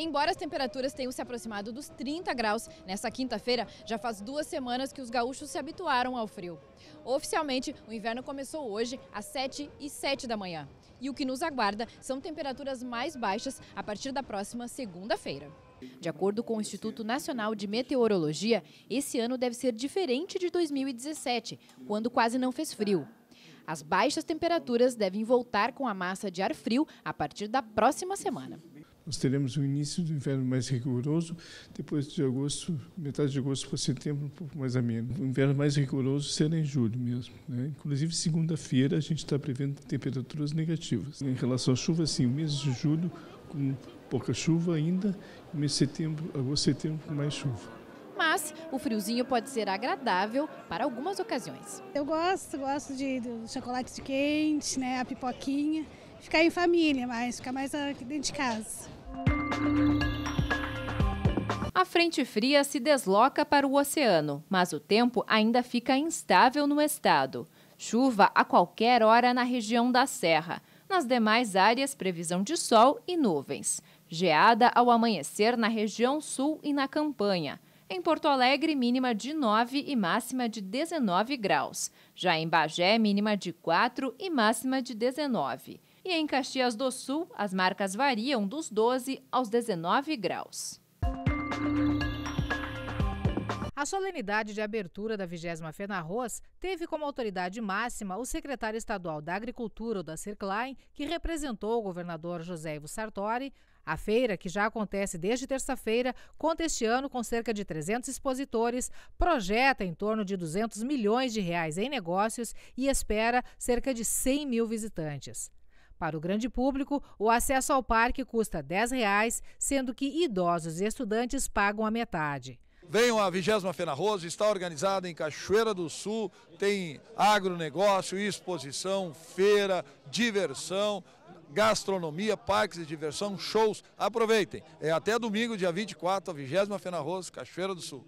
Embora as temperaturas tenham se aproximado dos 30 graus, nessa quinta-feira já faz duas semanas que os gaúchos se habituaram ao frio. Oficialmente, o inverno começou hoje às 7 e 7 da manhã. E o que nos aguarda são temperaturas mais baixas a partir da próxima segunda-feira. De acordo com o Instituto Nacional de Meteorologia, esse ano deve ser diferente de 2017, quando quase não fez frio. As baixas temperaturas devem voltar com a massa de ar frio a partir da próxima semana. Nós teremos o início do inverno mais rigoroso, depois de agosto, metade de agosto para setembro, um pouco mais ameno. O inverno mais rigoroso será em julho mesmo. Né? Inclusive, segunda-feira, a gente está prevendo temperaturas negativas. Em relação à chuva, sim, o mês de julho com pouca chuva ainda, o mês de setembro, agosto, setembro com mais chuva mas o friozinho pode ser agradável para algumas ocasiões. Eu gosto, gosto de do chocolate quente, né, a pipoquinha, ficar em família, mas ficar mais ah, dentro de casa. A frente fria se desloca para o oceano, mas o tempo ainda fica instável no estado. Chuva a qualquer hora na região da Serra. Nas demais áreas, previsão de sol e nuvens. Geada ao amanhecer na região sul e na campanha. Em Porto Alegre, mínima de 9 e máxima de 19 graus. Já em Bagé, mínima de 4 e máxima de 19. E em Caxias do Sul, as marcas variam dos 12 aos 19 graus. A solenidade de abertura da 20ª Fenarroz teve como autoridade máxima o secretário estadual da Agricultura, da Circline, que representou o governador José Ivo Sartori. A feira, que já acontece desde terça-feira, conta este ano com cerca de 300 expositores, projeta em torno de 200 milhões de reais em negócios e espera cerca de 100 mil visitantes. Para o grande público, o acesso ao parque custa R$ 10, sendo que idosos e estudantes pagam a metade. Venham à 20 Fena Rosa, está organizada em Cachoeira do Sul, tem agronegócio, exposição, feira, diversão, gastronomia, parques de diversão, shows. Aproveitem, é até domingo, dia 24, a 20 Fena Rosa, Cachoeira do Sul.